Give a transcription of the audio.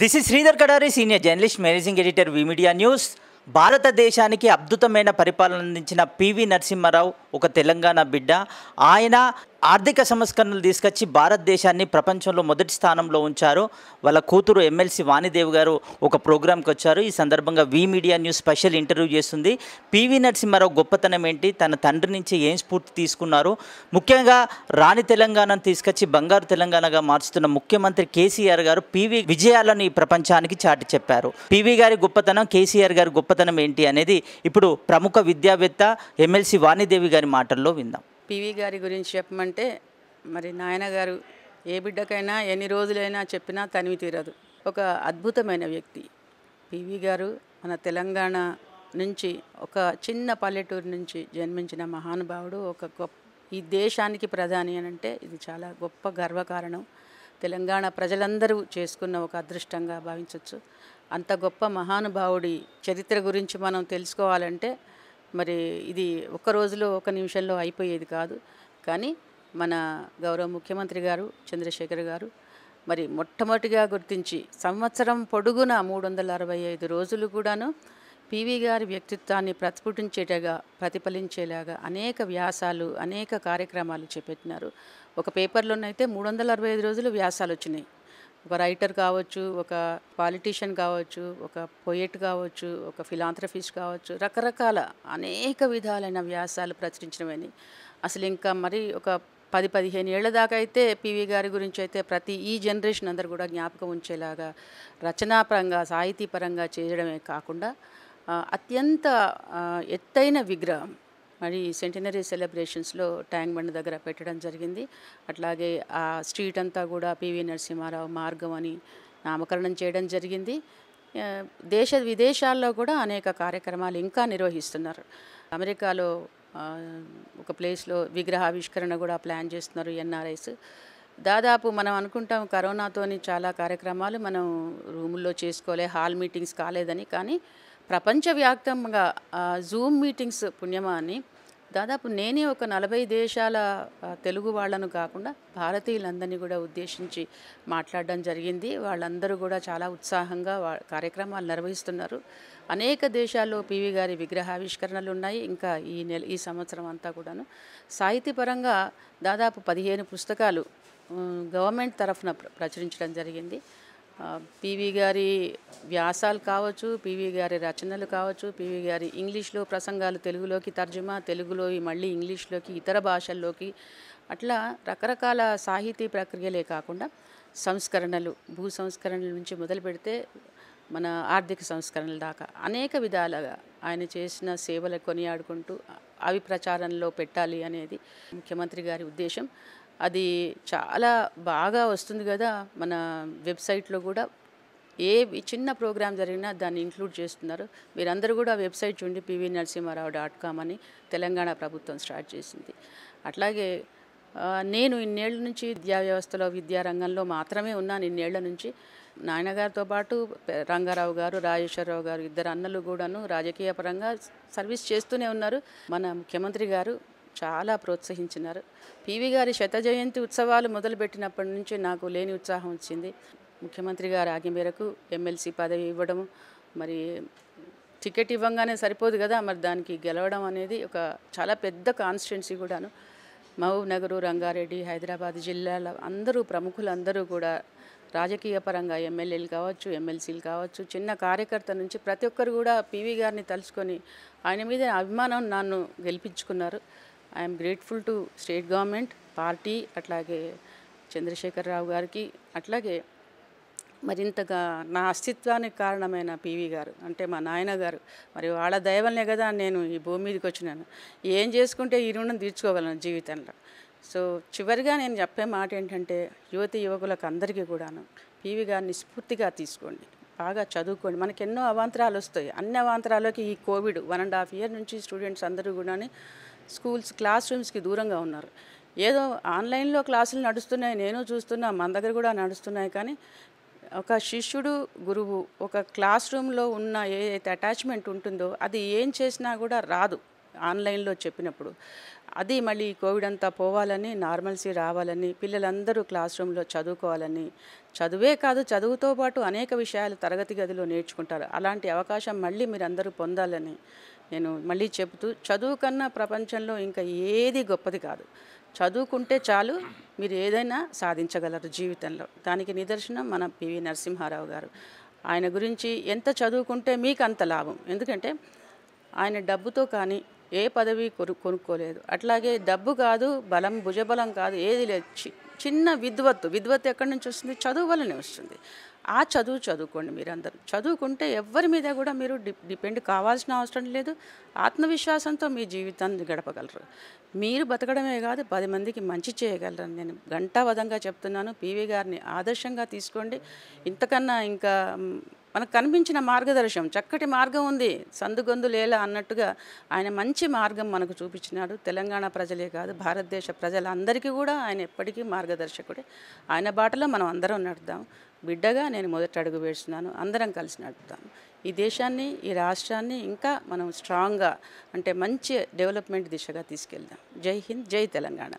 this is Sridhar Kadari senior journalist managing editor media news భారతదేశానికి అద్భుతమైన పరిపాలన అందించిన పివి నరసింహారావు ఒక తెలంగాణ బిడ్డ ఆయన ఆర్థిక సంస్కరణలు తీసుకొచ్చి భారతదేశాన్ని ప్రపంచంలో మొదటి స్థానంలో ఉంచారు వాళ్ళ కూతురు ఎమ్మెల్సీ వాణిదేవి గారు ఒక ప్రోగ్రాంకి వచ్చారు ఈ సందర్భంగా V media news special interview చేస్తుంది పివి నరసింహారావు గొప్పతనం ఏంటి తన తండ్రి నుంచి ఏం స్ఫూర్తి తీసుకున్నారు ముఖ్యంగా రాణి తెలంగాణను తీసుకొచ్చి బంగారు తెలంగాణగా మార్చుతున్న ముఖ్యమంత్రి కేసీఆర్ గారు పివి విజయాలను ఈ ప్రపంచానికి చాటి చెప్పారు పివి గారి గొప్పతనం కేసీఆర్ గారి గొప్పతనం ఏంటి అనేది ఇప్పుడు ప్రముఖ విద్యావేత్త ఎమ్మెల్సీ వాణిదేవి గారి మాటల్లో విందాం పివి గారి గురించి చెప్పమంటే మరి నాయనగారు ఏ బిడ్డకైనా ఎన్ని రోజులైనా చెప్పినా తనివి తీరదు ఒక అద్భుతమైన వ్యక్తి పివి గారు మన తెలంగాణ నుంచి ఒక చిన్న పల్లెటూరు నుంచి జన్మించిన మహానుభావుడు ఒక గొప్ప ఈ దేశానికి ప్రధాని అని అంటే ఇది చాలా గొప్ప గర్వకారణం తెలంగాణ ప్రజలందరూ చేసుకున్న ఒక అదృష్టంగా భావించవచ్చు అంత గొప్ప మహానుభావుడి చరిత్ర గురించి మనం తెలుసుకోవాలంటే మరి ఇది ఒక్క రోజులో ఒక నిమిషంలో అయిపోయేది కాదు కానీ మన గౌరవ ముఖ్యమంత్రి గారు చంద్రశేఖర్ గారు మరి మొట్టమొదటిగా గుర్తించి సంవత్సరం పొడుగున మూడు వందల అరవై ఐదు రోజులు కూడాను పివి గారి వ్యక్తిత్వాన్ని ప్రతిఫుటించేటగా ప్రతిఫలించేలాగా అనేక వ్యాసాలు అనేక కార్యక్రమాలు చేపెట్టినారు ఒక పేపర్లోనైతే మూడు వందల అరవై ఐదు రోజులు వ్యాసాలు వచ్చినాయి ఒక రైటర్ కావచ్చు ఒక పాలిటీషియన్ కావచ్చు ఒక పొయెట్ కావచ్చు ఒక ఫిలాంథ్రఫిస్ట్ కావచ్చు రకరకాల అనేక విధాలైన వ్యాసాలు ప్రచురించినవని అసలు ఇంకా మరి ఒక పది పదిహేను ఏళ్ల దాకా అయితే పివి గారి గురించి అయితే ప్రతి ఈ జనరేషన్ అందరు కూడా జ్ఞాపకం ఉంచేలాగా రచనాపరంగా సాహితీపరంగా చేయడమే కాకుండా అత్యంత ఎత్తైన విగ్రహం మరి సెంటినరీ సెలబ్రేషన్స్లో ట్యాంక్ బండ్ దగ్గర పెట్టడం జరిగింది అట్లాగే ఆ స్ట్రీట్ అంతా కూడా పివి నరసింహారావు మార్గం అని నామకరణం చేయడం జరిగింది దేశ విదేశాల్లో కూడా అనేక కార్యక్రమాలు ఇంకా నిర్వహిస్తున్నారు అమెరికాలో ఒక ప్లేస్లో విగ్రహావిష్కరణ కూడా ప్లాన్ చేస్తున్నారు ఎన్ఆర్ఐస్ దాదాపు మనం అనుకుంటాం కరోనాతోని చాలా కార్యక్రమాలు మనం రూముల్లో చేసుకోలే హాల్ మీటింగ్స్ కాలేదని కానీ ప్రపంచవ్యాప్తంగా జూమ్ మీటింగ్స్ పుణ్యమా అని దాదాపు నేనే ఒక నలభై దేశాల తెలుగు వాళ్ళను కాకుండా భారతీయులందరినీ కూడా ఉద్దేశించి మాట్లాడడం జరిగింది వాళ్ళందరూ కూడా చాలా ఉత్సాహంగా కార్యక్రమాలు నిర్వహిస్తున్నారు అనేక దేశాల్లో పివి గారి విగ్రహావిష్కరణలు ఉన్నాయి ఇంకా ఈ నెల ఈ సంవత్సరం అంతా కూడాను సాహిత్యపరంగా దాదాపు పదిహేను పుస్తకాలు గవర్నమెంట్ తరఫున ప్రచురించడం జరిగింది పివి గారి వ్యాసాలు కావచ్చు పివి గారి రచనలు కావచ్చు పివి గారి ఇంగ్లీష్లో ప్రసంగాలు తెలుగులోకి తర్జుమా తెలుగులో మళ్ళీ ఇంగ్లీష్లోకి ఇతర భాషల్లోకి అట్లా రకరకాల సాహితీ ప్రక్రియలే కాకుండా సంస్కరణలు భూ సంస్కరణల నుంచి మొదలు పెడితే మన ఆర్థిక సంస్కరణల దాకా అనేక విధాలుగా ఆయన చేసిన సేవలు కొనియాడుకుంటూ అవి ప్రచారంలో పెట్టాలి అనేది ముఖ్యమంత్రి గారి ఉద్దేశం అది చాలా బాగా వస్తుంది కదా మన వెబ్సైట్లో కూడా ఏ చిన్న ప్రోగ్రామ్ జరిగినా దాన్ని ఇంక్లూడ్ చేస్తున్నారు మీరందరూ కూడా వెబ్సైట్ చూడండి పివి నరసింహారావు డాట్ కామ్ అని తెలంగాణ ప్రభుత్వం స్టార్ట్ చేసింది అట్లాగే నేను ఇన్నేళ్ల నుంచి విద్యా వ్యవస్థలో విద్యారంగంలో మాత్రమే ఉన్నాను ఇన్నేళ్ల నుంచి నాయనగారితో పాటు రంగారావు గారు రాజేశ్వరరావు గారు ఇద్దరు అన్నలు కూడాను రాజకీయ పరంగా సర్వీస్ చేస్తూనే ఉన్నారు మన ముఖ్యమంత్రి గారు చాలా ప్రోత్సహించినారు పీవీ గారి శత జయంతి ఉత్సవాలు మొదలుపెట్టినప్పటి నుంచి నాకు లేని ఉత్సాహం వచ్చింది ముఖ్యమంత్రి గారు ఆజ్ఞ మేరకు ఎమ్మెల్సీ పదవి ఇవ్వడం మరి టికెట్ ఇవ్వంగానే సరిపోదు కదా మరి దానికి గెలవడం అనేది ఒక చాలా పెద్ద కాన్స్టిట్యున్సీ కూడాను మహబూబ్ నగరు రంగారెడ్డి హైదరాబాద్ జిల్లాల అందరూ ప్రముఖులందరూ కూడా రాజకీయ పరంగా ఎమ్మెల్యేలు కావచ్చు ఎమ్మెల్సీలు కావచ్చు చిన్న కార్యకర్త నుంచి ప్రతి ఒక్కరు కూడా పీవీ గారిని తలుచుకొని ఆయన మీద అభిమానం నన్ను గెలిపించుకున్నారు I'm grateful to state government party అట్లాగే చంద్రశేఖరరావు గారికి అట్లాగే మరింతగా నా అస్తిత్వానికి కారణమైన పివి గారు అంటే మా నాయన గారు మరి వాళ్ళ దయవలనే కదా నేను ఈ భూమి మీదకి వచ్చినాను ఏం చేసుకుంటే ఈ రుణం తీర్చుకోగలను జీవితంలో సో చివరిగా నేను చెప్పే మాట ఏంటంటే యువతి యువకులకు అందరికీ కూడాను పీవి గారిని స్ఫూర్తిగా తీసుకోండి బాగా చదువుకోండి మనకి ఎన్నో అవాంతరాలు వస్తాయి అన్ని అవాంతరాలకి ఈ Covid one and half year నుంచి స్టూడెంట్స్ అందరూ కూడా స్కూల్స్ క్లాస్ రూమ్స్కి దూరంగా ఉన్నారు ఏదో ఆన్లైన్లో క్లాసులు నడుస్తున్నాయి నేను చూస్తున్నా మన దగ్గర కూడా నడుస్తున్నాయి కానీ ఒక శిష్యుడు గురువు ఒక క్లాస్ రూమ్లో ఉన్న ఏదైతే అటాచ్మెంట్ ఉంటుందో అది ఏం చేసినా కూడా రాదు ఆన్లైన్లో చెప్పినప్పుడు అది మళ్ళీ కోవిడ్ అంతా పోవాలని నార్మల్సీ రావాలని పిల్లలందరూ క్లాస్ రూమ్లో చదువుకోవాలని చదువే కాదు చదువుతో పాటు అనేక విషయాలు తరగతి గదిలో నేర్చుకుంటారు అలాంటి అవకాశం మళ్ళీ మీరు అందరూ పొందాలని నేను మళ్ళీ చెబుతూ చదువు కన్నా ప్రపంచంలో ఇంకా ఏది గొప్పది కాదు చదువుకుంటే చాలు మీరు ఏదైనా సాధించగలరు జీవితంలో దానికి నిదర్శనం మన పివి నరసింహారావు గారు ఆయన గురించి ఎంత చదువుకుంటే మీకు అంత లాభం ఎందుకంటే ఆయన డబ్బుతో కానీ ఏ పదవి కొను కొనుక్కోలేదు అట్లాగే డబ్బు కాదు బలం భుజబలం కాదు ఏది లేదు చిన్న విద్వత్తు విద్వత్తు ఎక్కడి నుంచి వస్తుంది చదువు వల్లనే వస్తుంది ఆ చదువు చదువుకోండి మీరందరూ చదువుకుంటే ఎవరి మీద కూడా మీరు డిపెండ్ కావాల్సిన అవసరం లేదు ఆత్మవిశ్వాసంతో మీ జీవితాన్ని గడపగలరు మీరు బతకడమే కాదు పది మందికి మంచి చేయగలరని నేను ఘంటావధంగా చెప్తున్నాను పీవీ గారిని ఆదర్శంగా తీసుకోండి ఇంతకన్నా ఇంకా మనకు కనిపించిన మార్గదర్శం చక్కటి మార్గం ఉంది సందుగొందు లేలా అన్నట్టుగా ఆయన మంచి మార్గం మనకు చూపించినాడు తెలంగాణ ప్రజలే కాదు భారతదేశ ప్రజలందరికీ కూడా ఆయన ఎప్పటికీ మార్గదర్శకుడే ఆయన బాటలో మనం అందరం నడుద్దాం బిడ్డగా నేను మొదట అడుగు వేస్తున్నాను అందరం కలిసి నడుపుతాం ఈ దేశాన్ని ఈ రాష్ట్రాన్ని ఇంకా మనం స్ట్రాంగ్గా అంటే మంచి డెవలప్మెంట్ దిశగా తీసుకెళ్దాం జై హింద్ జై తెలంగాణ